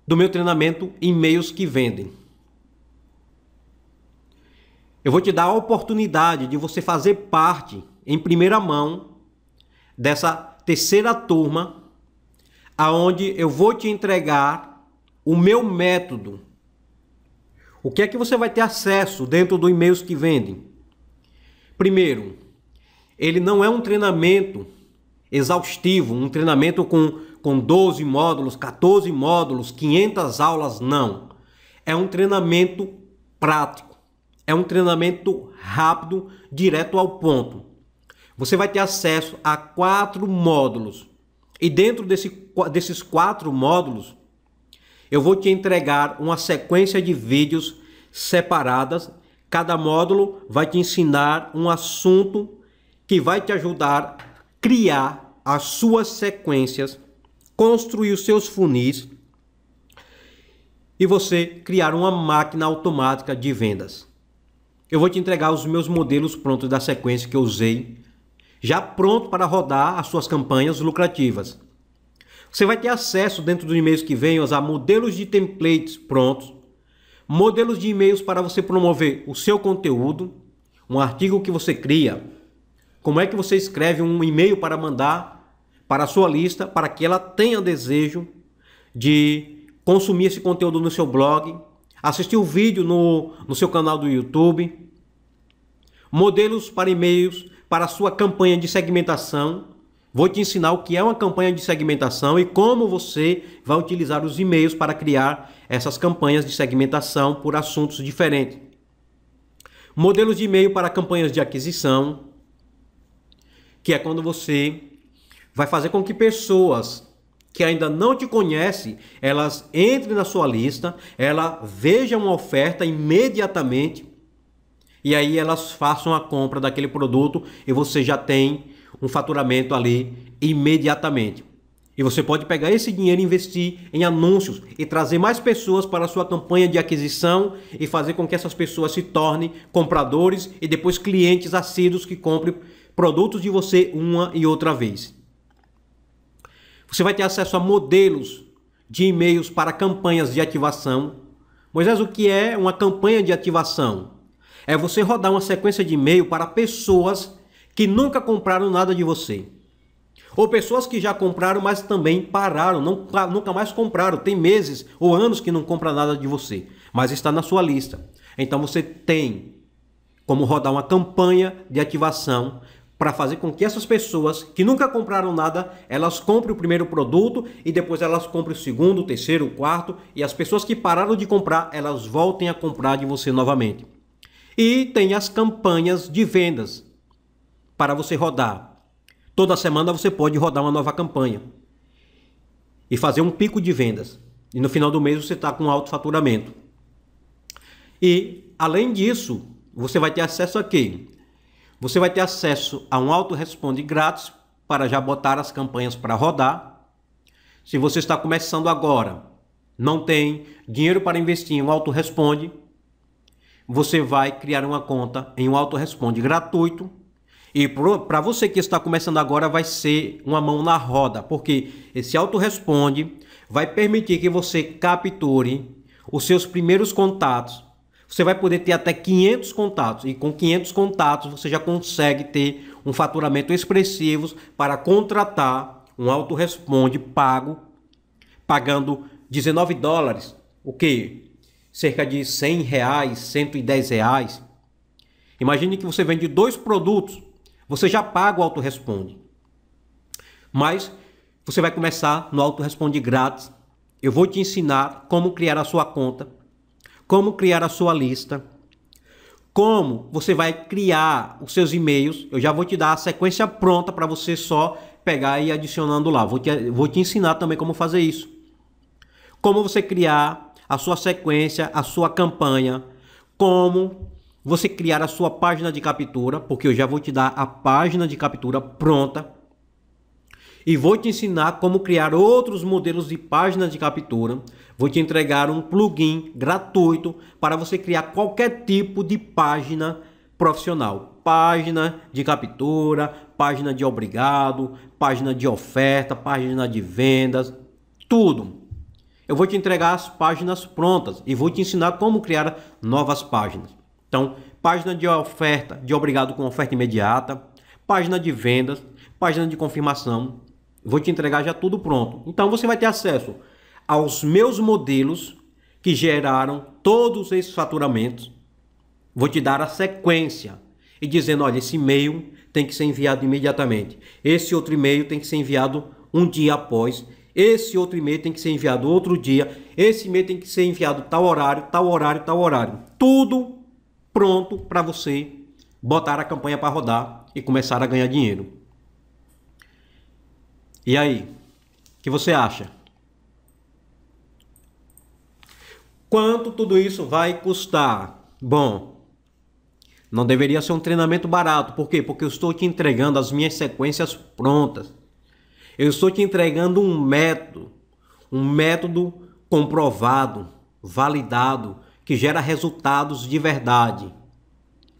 do meu treinamento e-mails que vendem. Eu vou te dar a oportunidade de você fazer parte em primeira mão dessa terceira turma, aonde eu vou te entregar o meu método. O que é que você vai ter acesso dentro do e-mails que vendem? Primeiro, ele não é um treinamento exaustivo, um treinamento com, com 12 módulos, 14 módulos, 500 aulas, não. É um treinamento prático, é um treinamento rápido, direto ao ponto. Você vai ter acesso a quatro módulos. E dentro desse, desses quatro módulos, eu vou te entregar uma sequência de vídeos separadas. Cada módulo vai te ensinar um assunto que vai te ajudar a criar as suas sequências, construir os seus funis e você criar uma máquina automática de vendas. Eu vou te entregar os meus modelos prontos da sequência que eu usei já pronto para rodar as suas campanhas lucrativas. Você vai ter acesso dentro dos e-mails que venham a modelos de templates prontos, modelos de e-mails para você promover o seu conteúdo, um artigo que você cria, como é que você escreve um e-mail para mandar para a sua lista, para que ela tenha desejo de consumir esse conteúdo no seu blog, assistir o vídeo no, no seu canal do YouTube, modelos para e-mails para a sua campanha de segmentação. Vou te ensinar o que é uma campanha de segmentação e como você vai utilizar os e-mails para criar essas campanhas de segmentação por assuntos diferentes. Modelos de e-mail para campanhas de aquisição, que é quando você vai fazer com que pessoas que ainda não te conhecem, elas entrem na sua lista, ela veja uma oferta imediatamente e aí elas façam a compra daquele produto e você já tem um faturamento ali imediatamente. E você pode pegar esse dinheiro e investir em anúncios e trazer mais pessoas para a sua campanha de aquisição e fazer com que essas pessoas se tornem compradores e depois clientes assíduos que comprem produtos de você uma e outra vez. Você vai ter acesso a modelos de e-mails para campanhas de ativação. Moisés, o que é uma campanha de ativação? é você rodar uma sequência de e-mail para pessoas que nunca compraram nada de você. Ou pessoas que já compraram, mas também pararam, não, nunca mais compraram, tem meses ou anos que não compra nada de você, mas está na sua lista. Então você tem como rodar uma campanha de ativação para fazer com que essas pessoas que nunca compraram nada, elas comprem o primeiro produto e depois elas comprem o segundo, o terceiro, o quarto e as pessoas que pararam de comprar, elas voltem a comprar de você novamente. E tem as campanhas de vendas para você rodar. Toda semana você pode rodar uma nova campanha e fazer um pico de vendas. E no final do mês você está com alto faturamento. E além disso, você vai ter acesso a quê? Você vai ter acesso a um autoresponde grátis para já botar as campanhas para rodar. Se você está começando agora, não tem dinheiro para investir em um autoresponde responde você vai criar uma conta em um autoresponde gratuito. E para você que está começando agora, vai ser uma mão na roda, porque esse autoresponde vai permitir que você capture os seus primeiros contatos. Você vai poder ter até 500 contatos e com 500 contatos você já consegue ter um faturamento expressivo para contratar um autoresponde pago, pagando 19 dólares, o que cerca de 100 reais, 110 reais. Imagine que você vende dois produtos, você já paga o autoresponde. Mas você vai começar no autoresponde grátis. Eu vou te ensinar como criar a sua conta, como criar a sua lista, como você vai criar os seus e-mails. Eu já vou te dar a sequência pronta para você só pegar e ir adicionando lá. Vou te, vou te ensinar também como fazer isso. Como você criar a sua sequência, a sua campanha, como você criar a sua página de captura, porque eu já vou te dar a página de captura pronta e vou te ensinar como criar outros modelos de página de captura. Vou te entregar um plugin gratuito para você criar qualquer tipo de página profissional. Página de captura, página de obrigado, página de oferta, página de vendas, tudo eu vou te entregar as páginas prontas e vou te ensinar como criar novas páginas. Então, página de oferta, de obrigado com oferta imediata, página de vendas, página de confirmação. Vou te entregar já tudo pronto. Então você vai ter acesso aos meus modelos que geraram todos esses faturamentos. Vou te dar a sequência e dizendo, olha, esse e-mail tem que ser enviado imediatamente. Esse outro e-mail tem que ser enviado um dia após esse outro e-mail tem que ser enviado outro dia. Esse e-mail tem que ser enviado tal horário, tal horário, tal horário. Tudo pronto para você botar a campanha para rodar e começar a ganhar dinheiro. E aí? O que você acha? Quanto tudo isso vai custar? Bom, não deveria ser um treinamento barato. Por quê? Porque eu estou te entregando as minhas sequências prontas. Eu estou te entregando um método, um método comprovado, validado, que gera resultados de verdade.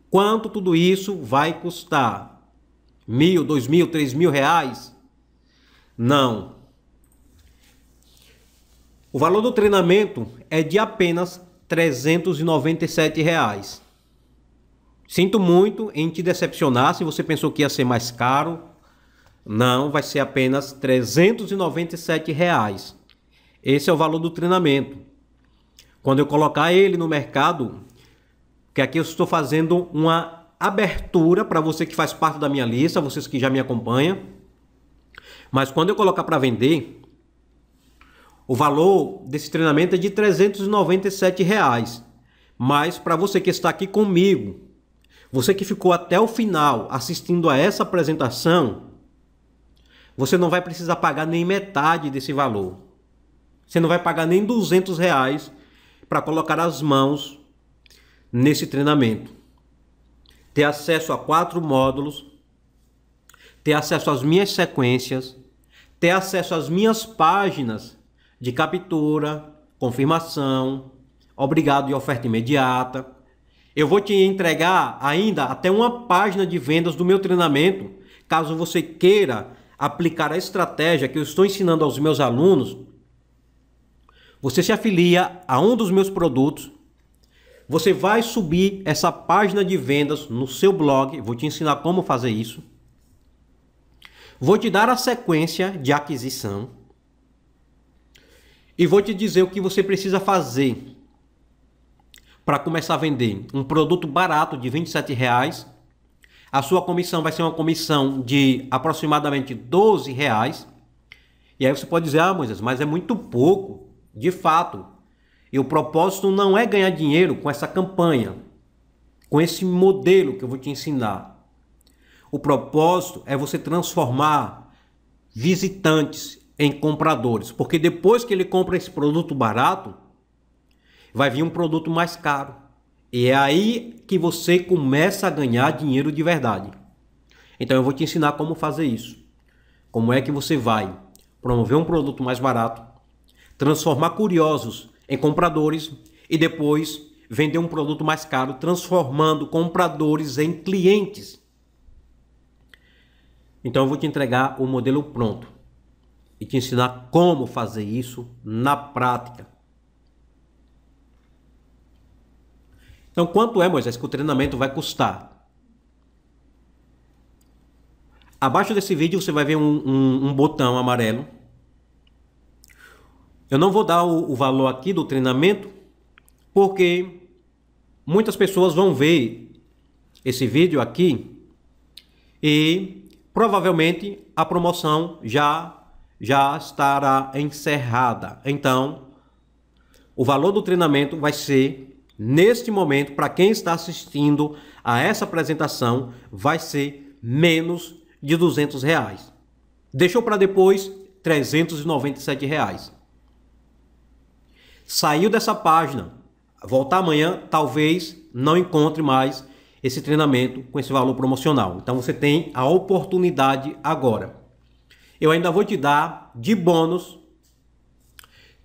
Quanto tudo isso vai custar? Mil, dois mil, três mil reais? Não. O valor do treinamento é de apenas 397 reais. Sinto muito em te decepcionar se você pensou que ia ser mais caro não, vai ser apenas R$ Reais. Esse é o valor do treinamento. Quando eu colocar ele no mercado, que aqui eu estou fazendo uma abertura para você que faz parte da minha lista, vocês que já me acompanham. Mas quando eu colocar para vender, o valor desse treinamento é de 397 reais. Mas para você que está aqui comigo, você que ficou até o final assistindo a essa apresentação, você não vai precisar pagar nem metade desse valor. Você não vai pagar nem 200 reais para colocar as mãos nesse treinamento. Ter acesso a quatro módulos, ter acesso às minhas sequências, ter acesso às minhas páginas de captura, confirmação, obrigado e oferta imediata. Eu vou te entregar ainda até uma página de vendas do meu treinamento, caso você queira aplicar a estratégia que eu estou ensinando aos meus alunos, você se afilia a um dos meus produtos, você vai subir essa página de vendas no seu blog, vou te ensinar como fazer isso. Vou te dar a sequência de aquisição e vou te dizer o que você precisa fazer para começar a vender um produto barato de R$ 27 reais a sua comissão vai ser uma comissão de aproximadamente 12 reais. E aí você pode dizer, ah, Moisés, mas é muito pouco, de fato. E o propósito não é ganhar dinheiro com essa campanha, com esse modelo que eu vou te ensinar. O propósito é você transformar visitantes em compradores, porque depois que ele compra esse produto barato, vai vir um produto mais caro. E é aí que você começa a ganhar dinheiro de verdade. Então eu vou te ensinar como fazer isso. Como é que você vai promover um produto mais barato, transformar curiosos em compradores e depois vender um produto mais caro, transformando compradores em clientes. Então eu vou te entregar o modelo pronto e te ensinar como fazer isso na prática. Então, quanto é, Moisés, que o treinamento vai custar? Abaixo desse vídeo você vai ver um, um, um botão amarelo. Eu não vou dar o, o valor aqui do treinamento, porque muitas pessoas vão ver esse vídeo aqui e provavelmente a promoção já já estará encerrada. Então, o valor do treinamento vai ser neste momento, para quem está assistindo a essa apresentação, vai ser menos de 200 reais. Deixou para depois 397 reais. Saiu dessa página, voltar amanhã, talvez não encontre mais esse treinamento com esse valor promocional. Então você tem a oportunidade agora. Eu ainda vou te dar de bônus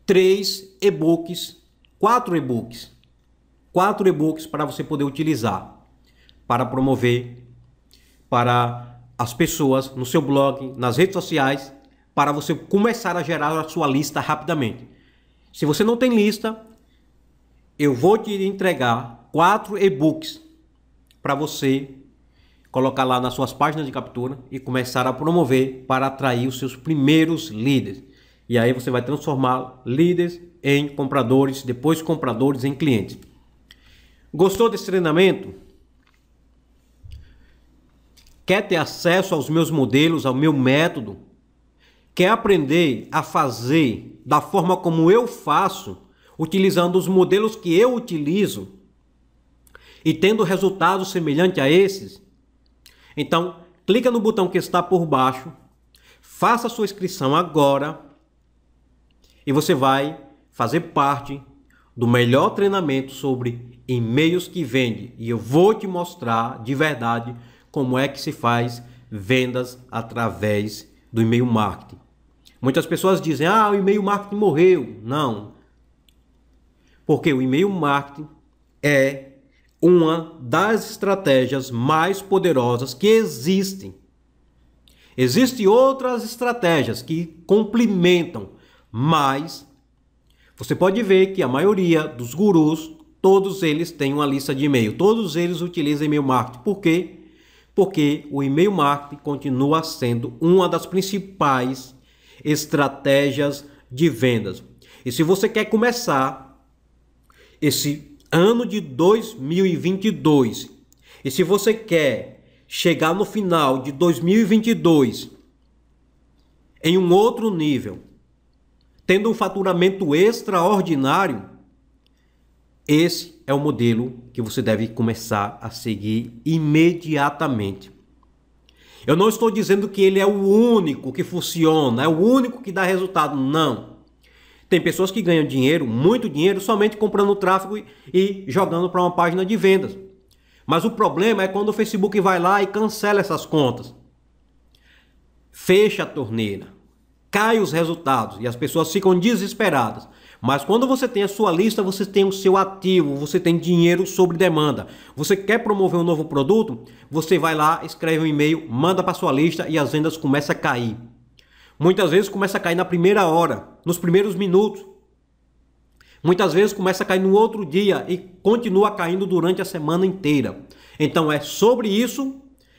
três e-books, quatro e-books quatro e-books para você poder utilizar para promover para as pessoas no seu blog, nas redes sociais, para você começar a gerar a sua lista rapidamente. Se você não tem lista, eu vou te entregar quatro e-books para você colocar lá nas suas páginas de captura e começar a promover para atrair os seus primeiros líderes. E aí você vai transformar líderes em compradores, depois compradores em clientes. Gostou desse treinamento? Quer ter acesso aos meus modelos, ao meu método? Quer aprender a fazer da forma como eu faço, utilizando os modelos que eu utilizo e tendo resultados semelhantes a esses? Então, clica no botão que está por baixo, faça sua inscrição agora e você vai fazer parte do melhor treinamento sobre e-mails que vende e eu vou te mostrar de verdade como é que se faz vendas através do e-mail marketing. Muitas pessoas dizem: "Ah, o e-mail marketing morreu". Não. Porque o e-mail marketing é uma das estratégias mais poderosas que existem. Existem outras estratégias que complementam, mas você pode ver que a maioria dos gurus, todos eles têm uma lista de e-mail. Todos eles utilizam e-mail marketing. Por quê? Porque o e-mail marketing continua sendo uma das principais estratégias de vendas. E se você quer começar esse ano de 2022, e se você quer chegar no final de 2022 em um outro nível, tendo um faturamento extraordinário, esse é o modelo que você deve começar a seguir imediatamente. Eu não estou dizendo que ele é o único que funciona, é o único que dá resultado, não. Tem pessoas que ganham dinheiro, muito dinheiro, somente comprando tráfego e jogando para uma página de vendas. Mas o problema é quando o Facebook vai lá e cancela essas contas. Fecha a torneira caem os resultados e as pessoas ficam desesperadas. Mas quando você tem a sua lista, você tem o seu ativo, você tem dinheiro sobre demanda. Você quer promover um novo produto? Você vai lá, escreve um e-mail, manda para sua lista e as vendas começam a cair. Muitas vezes começa a cair na primeira hora, nos primeiros minutos. Muitas vezes começa a cair no outro dia e continua caindo durante a semana inteira. Então é sobre isso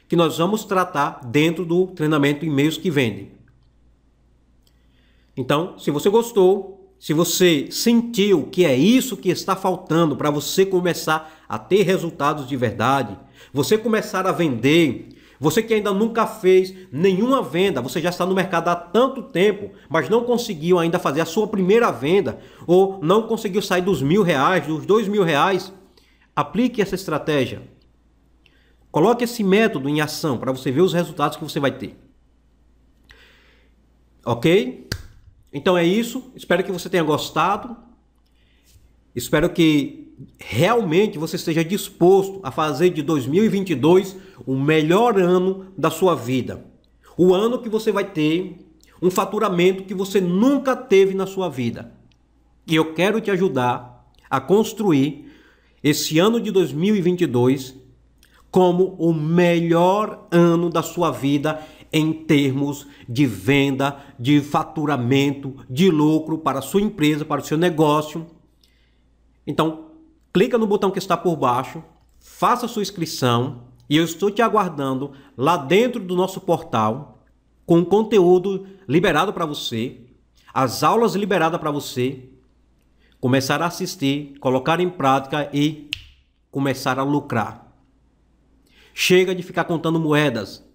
que nós vamos tratar dentro do treinamento e-mails que vendem. Então, se você gostou, se você sentiu que é isso que está faltando para você começar a ter resultados de verdade, você começar a vender, você que ainda nunca fez nenhuma venda, você já está no mercado há tanto tempo, mas não conseguiu ainda fazer a sua primeira venda, ou não conseguiu sair dos mil reais, dos dois mil reais, aplique essa estratégia. Coloque esse método em ação para você ver os resultados que você vai ter. Ok? Então é isso. Espero que você tenha gostado. Espero que realmente você esteja disposto a fazer de 2022 o melhor ano da sua vida. O ano que você vai ter um faturamento que você nunca teve na sua vida. E eu quero te ajudar a construir esse ano de 2022 como o melhor ano da sua vida em termos de venda, de faturamento, de lucro para a sua empresa, para o seu negócio. Então, clica no botão que está por baixo, faça sua inscrição e eu estou te aguardando lá dentro do nosso portal com conteúdo liberado para você, as aulas liberadas para você começar a assistir, colocar em prática e começar a lucrar. Chega de ficar contando moedas,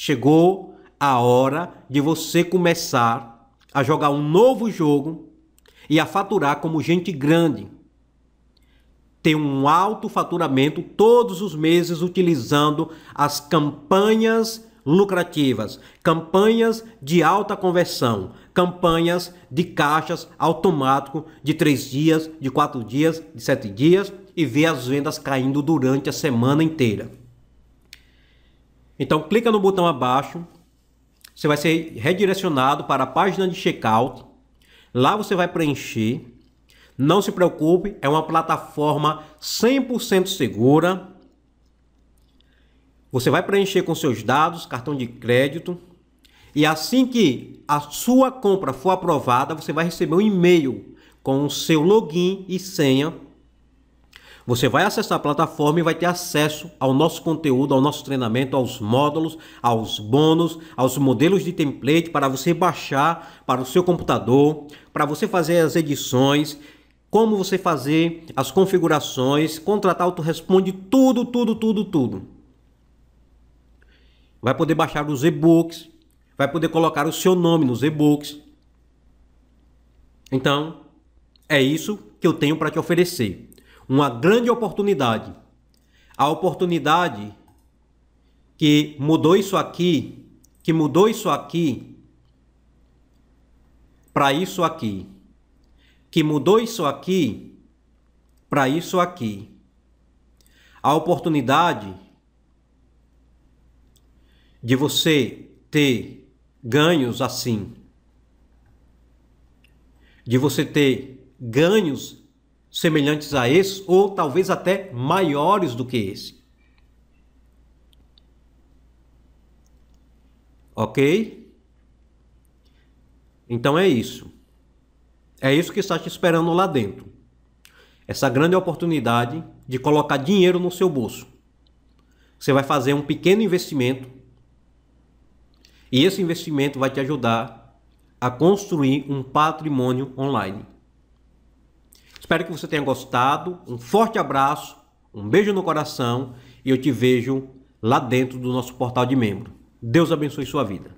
Chegou a hora de você começar a jogar um novo jogo e a faturar como gente grande. Ter um alto faturamento todos os meses utilizando as campanhas lucrativas, campanhas de alta conversão, campanhas de caixas automático de três dias, de quatro dias, de sete dias e ver as vendas caindo durante a semana inteira. Então clica no botão abaixo, você vai ser redirecionado para a página de checkout. Lá você vai preencher. Não se preocupe, é uma plataforma 100% segura. Você vai preencher com seus dados, cartão de crédito. E assim que a sua compra for aprovada, você vai receber um e-mail com o seu login e senha você vai acessar a plataforma e vai ter acesso ao nosso conteúdo, ao nosso treinamento, aos módulos, aos bônus, aos modelos de template para você baixar para o seu computador, para você fazer as edições, como você fazer as configurações, contratar autoresponde tudo, tudo, tudo, tudo. Vai poder baixar os e-books, vai poder colocar o seu nome nos e-books. Então, é isso que eu tenho para te oferecer uma grande oportunidade. A oportunidade que mudou isso aqui, que mudou isso aqui para isso aqui, que mudou isso aqui para isso aqui. A oportunidade de você ter ganhos assim, de você ter ganhos semelhantes a esses, ou talvez até maiores do que esse. Ok? Então é isso. É isso que está te esperando lá dentro. Essa grande oportunidade de colocar dinheiro no seu bolso. Você vai fazer um pequeno investimento e esse investimento vai te ajudar a construir um patrimônio online. Espero que você tenha gostado. Um forte abraço, um beijo no coração e eu te vejo lá dentro do nosso portal de membro. Deus abençoe sua vida.